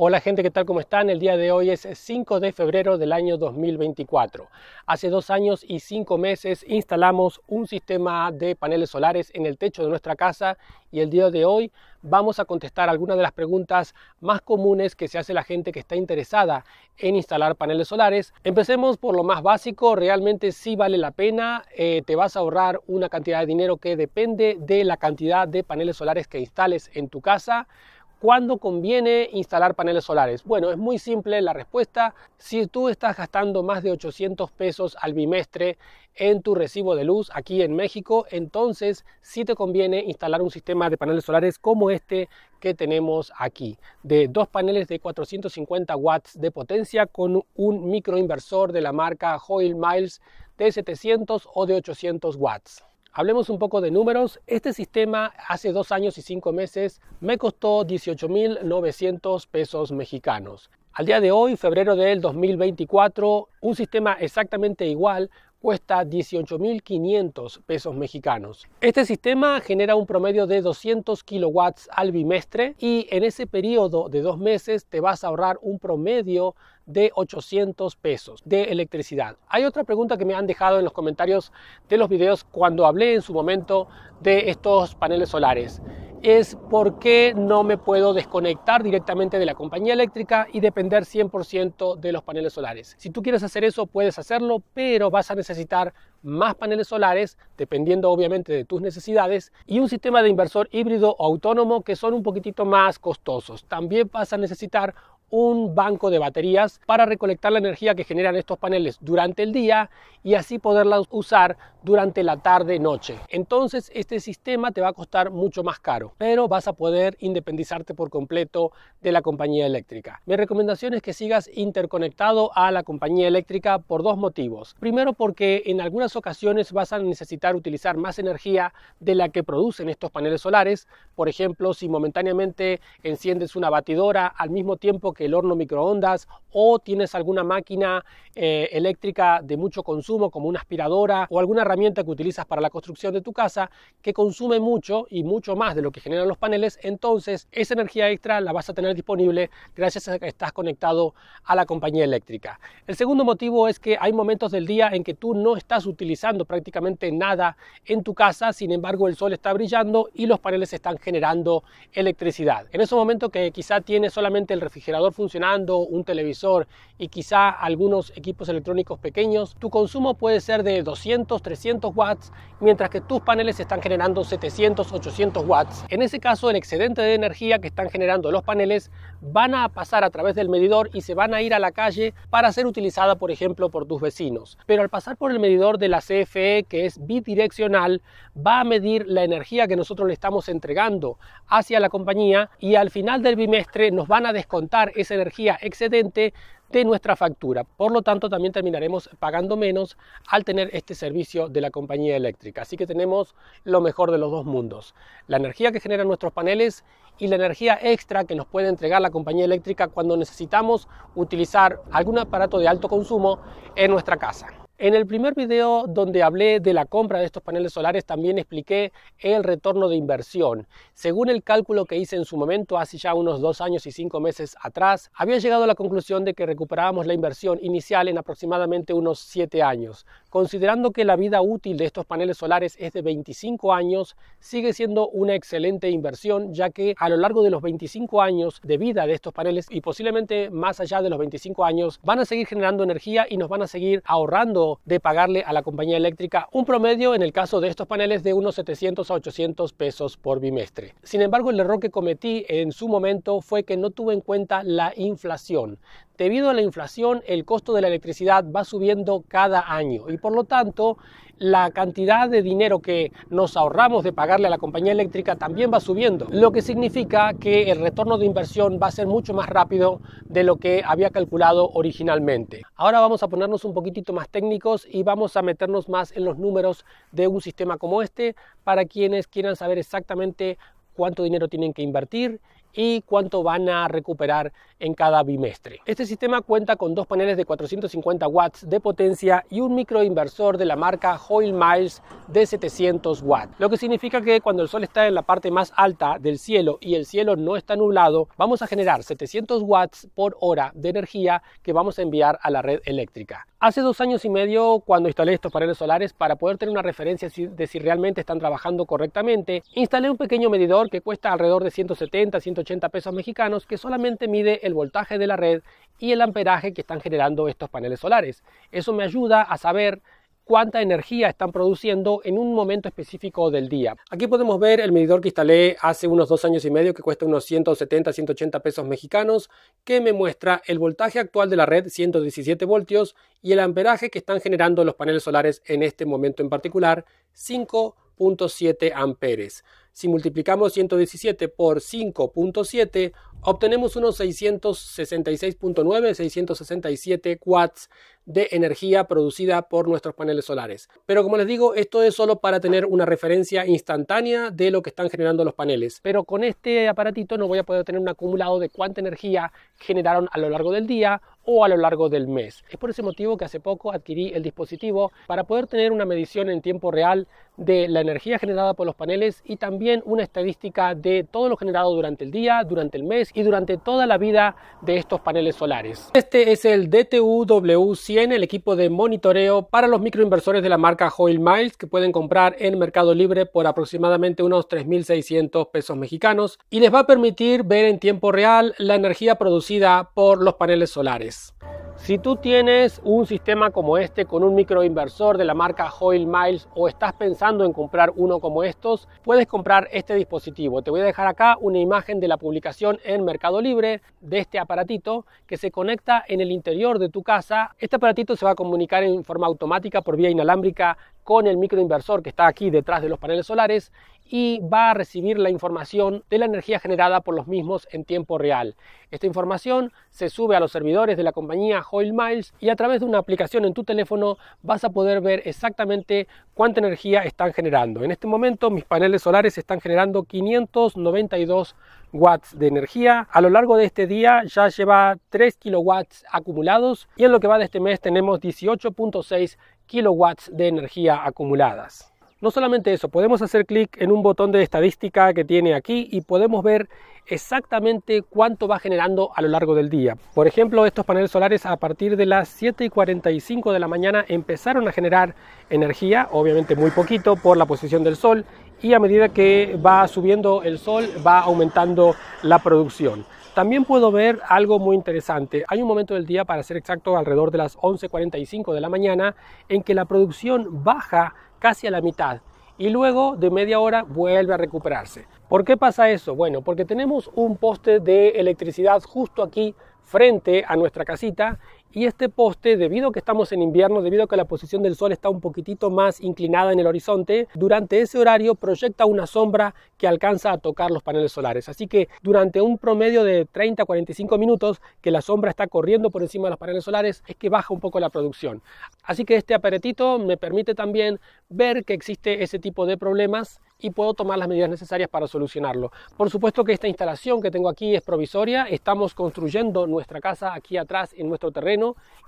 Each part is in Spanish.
Hola gente, ¿qué tal? ¿Cómo están? El día de hoy es 5 de febrero del año 2024. Hace dos años y cinco meses instalamos un sistema de paneles solares en el techo de nuestra casa y el día de hoy vamos a contestar algunas de las preguntas más comunes que se hace la gente que está interesada en instalar paneles solares. Empecemos por lo más básico, realmente sí vale la pena, eh, te vas a ahorrar una cantidad de dinero que depende de la cantidad de paneles solares que instales en tu casa. ¿Cuándo conviene instalar paneles solares? Bueno, es muy simple la respuesta. Si tú estás gastando más de 800 pesos al bimestre en tu recibo de luz aquí en México, entonces sí te conviene instalar un sistema de paneles solares como este que tenemos aquí, de dos paneles de 450 watts de potencia con un microinversor de la marca Hoyle Miles de 700 o de 800 watts. Hablemos un poco de números. Este sistema hace dos años y cinco meses me costó 18.900 pesos mexicanos. Al día de hoy, febrero del 2024, un sistema exactamente igual cuesta 18.500 pesos mexicanos. Este sistema genera un promedio de 200 kilowatts al bimestre y en ese periodo de dos meses te vas a ahorrar un promedio de 800 pesos de electricidad. Hay otra pregunta que me han dejado en los comentarios de los videos cuando hablé en su momento de estos paneles solares es por qué no me puedo desconectar directamente de la compañía eléctrica y depender 100% de los paneles solares. Si tú quieres hacer eso, puedes hacerlo, pero vas a necesitar más paneles solares, dependiendo obviamente de tus necesidades, y un sistema de inversor híbrido autónomo que son un poquitito más costosos. También vas a necesitar un banco de baterías para recolectar la energía que generan estos paneles durante el día y así poderla usar durante la tarde-noche. Entonces este sistema te va a costar mucho más caro, pero vas a poder independizarte por completo de la compañía eléctrica. Mi recomendación es que sigas interconectado a la compañía eléctrica por dos motivos. Primero porque en algunas ocasiones vas a necesitar utilizar más energía de la que producen estos paneles solares. Por ejemplo, si momentáneamente enciendes una batidora al mismo tiempo que el horno microondas o tienes alguna máquina eh, eléctrica de mucho consumo como una aspiradora o alguna herramienta que utilizas para la construcción de tu casa que consume mucho y mucho más de lo que generan los paneles, entonces esa energía extra la vas a tener disponible gracias a que estás conectado a la compañía eléctrica. El segundo motivo es que hay momentos del día en que tú no estás utilizando prácticamente nada en tu casa, sin embargo el sol está brillando y los paneles están generando electricidad. En esos momentos que quizá tienes solamente el refrigerador funcionando, un televisor y quizá algunos equipos electrónicos pequeños, tu consumo puede ser de 200, 300 watts, mientras que tus paneles están generando 700, 800 watts. En ese caso, el excedente de energía que están generando los paneles van a pasar a través del medidor y se van a ir a la calle para ser utilizada, por ejemplo, por tus vecinos. Pero al pasar por el medidor de la CFE, que es bidireccional, va a medir la energía que nosotros le estamos entregando hacia la compañía y al final del bimestre nos van a descontar esa energía excedente de nuestra factura. Por lo tanto, también terminaremos pagando menos al tener este servicio de la compañía eléctrica. Así que tenemos lo mejor de los dos mundos. La energía que generan nuestros paneles y la energía extra que nos puede entregar la compañía eléctrica cuando necesitamos utilizar algún aparato de alto consumo en nuestra casa. En el primer video donde hablé de la compra de estos paneles solares también expliqué el retorno de inversión. Según el cálculo que hice en su momento, hace ya unos dos años y cinco meses atrás, había llegado a la conclusión de que recuperábamos la inversión inicial en aproximadamente unos siete años. Considerando que la vida útil de estos paneles solares es de 25 años, sigue siendo una excelente inversión ya que a lo largo de los 25 años de vida de estos paneles y posiblemente más allá de los 25 años van a seguir generando energía y nos van a seguir ahorrando de pagarle a la compañía eléctrica un promedio en el caso de estos paneles de unos 700 a 800 pesos por bimestre. Sin embargo, el error que cometí en su momento fue que no tuve en cuenta la inflación. Debido a la inflación, el costo de la electricidad va subiendo cada año y por lo tanto la cantidad de dinero que nos ahorramos de pagarle a la compañía eléctrica también va subiendo, lo que significa que el retorno de inversión va a ser mucho más rápido de lo que había calculado originalmente. Ahora vamos a ponernos un poquitito más técnicos y vamos a meternos más en los números de un sistema como este para quienes quieran saber exactamente cuánto dinero tienen que invertir y cuánto van a recuperar en cada bimestre. Este sistema cuenta con dos paneles de 450 watts de potencia y un microinversor de la marca Hoyle Miles de 700 watts, lo que significa que cuando el sol está en la parte más alta del cielo y el cielo no está nublado, vamos a generar 700 watts por hora de energía que vamos a enviar a la red eléctrica. Hace dos años y medio, cuando instalé estos paneles solares, para poder tener una referencia de si realmente están trabajando correctamente, instalé un pequeño medidor que cuesta alrededor de 170, 180 pesos mexicanos que solamente mide el voltaje de la red y el amperaje que están generando estos paneles solares. Eso me ayuda a saber cuánta energía están produciendo en un momento específico del día. Aquí podemos ver el medidor que instalé hace unos dos años y medio que cuesta unos 170, 180 pesos mexicanos que me muestra el voltaje actual de la red 117 voltios y el amperaje que están generando los paneles solares en este momento en particular 5.7 amperes. Si multiplicamos 117 por 5.7 obtenemos unos 666.9, 667 watts de energía producida por nuestros paneles solares. Pero como les digo, esto es solo para tener una referencia instantánea de lo que están generando los paneles. Pero con este aparatito no voy a poder tener un acumulado de cuánta energía generaron a lo largo del día o a lo largo del mes. Es por ese motivo que hace poco adquirí el dispositivo para poder tener una medición en tiempo real de la energía generada por los paneles y también una estadística de todo lo generado durante el día, durante el mes y durante toda la vida de estos paneles solares. Este es el dtu 100 el equipo de monitoreo para los microinversores de la marca Hoyle Miles que pueden comprar en Mercado Libre por aproximadamente unos 3.600 pesos mexicanos y les va a permitir ver en tiempo real la energía producida por los paneles solares. Si tú tienes un sistema como este con un microinversor de la marca Hoyle Miles o estás pensando en comprar uno como estos, puedes comprar este dispositivo. Te voy a dejar acá una imagen de la publicación en Mercado Libre de este aparatito que se conecta en el interior de tu casa. Este aparatito se va a comunicar en forma automática por vía inalámbrica con el microinversor que está aquí detrás de los paneles solares y va a recibir la información de la energía generada por los mismos en tiempo real. Esta información se sube a los servidores de la compañía Hoyle Miles y a través de una aplicación en tu teléfono vas a poder ver exactamente cuánta energía están generando. En este momento mis paneles solares están generando 592 watts de energía. A lo largo de este día ya lleva 3 kilowatts acumulados y en lo que va de este mes tenemos 18.6 kilowatts de energía acumuladas. No solamente eso, podemos hacer clic en un botón de estadística que tiene aquí y podemos ver exactamente cuánto va generando a lo largo del día. Por ejemplo, estos paneles solares a partir de las 7 y 45 de la mañana empezaron a generar energía, obviamente muy poquito por la posición del sol y a medida que va subiendo el sol va aumentando la producción. También puedo ver algo muy interesante. Hay un momento del día, para ser exacto, alrededor de las 11.45 de la mañana, en que la producción baja casi a la mitad y luego de media hora vuelve a recuperarse. ¿Por qué pasa eso? Bueno, porque tenemos un poste de electricidad justo aquí frente a nuestra casita y este poste, debido a que estamos en invierno, debido a que la posición del sol está un poquitito más inclinada en el horizonte, durante ese horario proyecta una sombra que alcanza a tocar los paneles solares. Así que durante un promedio de 30 a 45 minutos que la sombra está corriendo por encima de los paneles solares, es que baja un poco la producción. Así que este aparatito me permite también ver que existe ese tipo de problemas y puedo tomar las medidas necesarias para solucionarlo. Por supuesto que esta instalación que tengo aquí es provisoria, estamos construyendo nuestra casa aquí atrás en nuestro terreno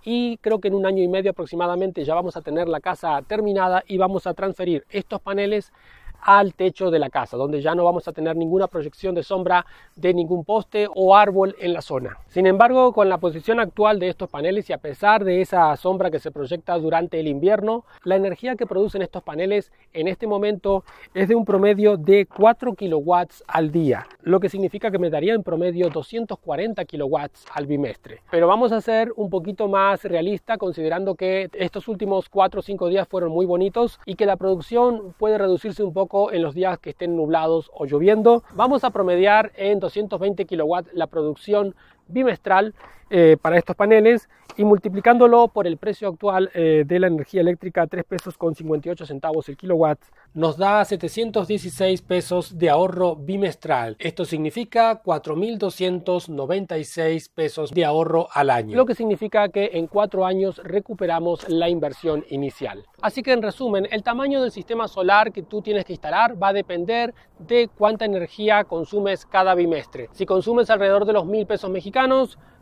y creo que en un año y medio aproximadamente ya vamos a tener la casa terminada y vamos a transferir estos paneles al techo de la casa, donde ya no vamos a tener ninguna proyección de sombra de ningún poste o árbol en la zona. Sin embargo, con la posición actual de estos paneles y a pesar de esa sombra que se proyecta durante el invierno, la energía que producen estos paneles en este momento es de un promedio de 4 kilowatts al día, lo que significa que me daría en promedio 240 kilowatts al bimestre. Pero vamos a ser un poquito más realista considerando que estos últimos 4 o 5 días fueron muy bonitos y que la producción puede reducirse un poco en los días que estén nublados o lloviendo. Vamos a promediar en 220 kilowatts la producción bimestral eh, para estos paneles y multiplicándolo por el precio actual eh, de la energía eléctrica, 3 pesos con 58 centavos el kilowatt, nos da 716 pesos de ahorro bimestral. Esto significa 4.296 pesos de ahorro al año, lo que significa que en cuatro años recuperamos la inversión inicial. Así que en resumen, el tamaño del sistema solar que tú tienes que instalar va a depender de cuánta energía consumes cada bimestre. Si consumes alrededor de los 1.000 pesos mexicanos,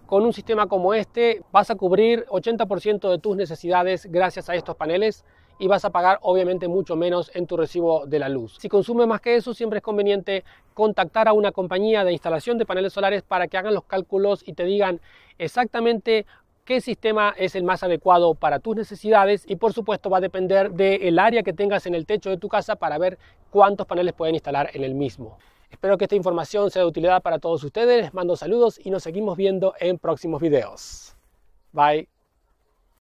con un sistema como este vas a cubrir 80% de tus necesidades gracias a estos paneles y vas a pagar obviamente mucho menos en tu recibo de la luz. Si consumes más que eso, siempre es conveniente contactar a una compañía de instalación de paneles solares para que hagan los cálculos y te digan exactamente qué sistema es el más adecuado para tus necesidades y por supuesto va a depender del área que tengas en el techo de tu casa para ver cuántos paneles pueden instalar en el mismo. Espero que esta información sea de utilidad para todos ustedes. Les mando saludos y nos seguimos viendo en próximos videos. Bye.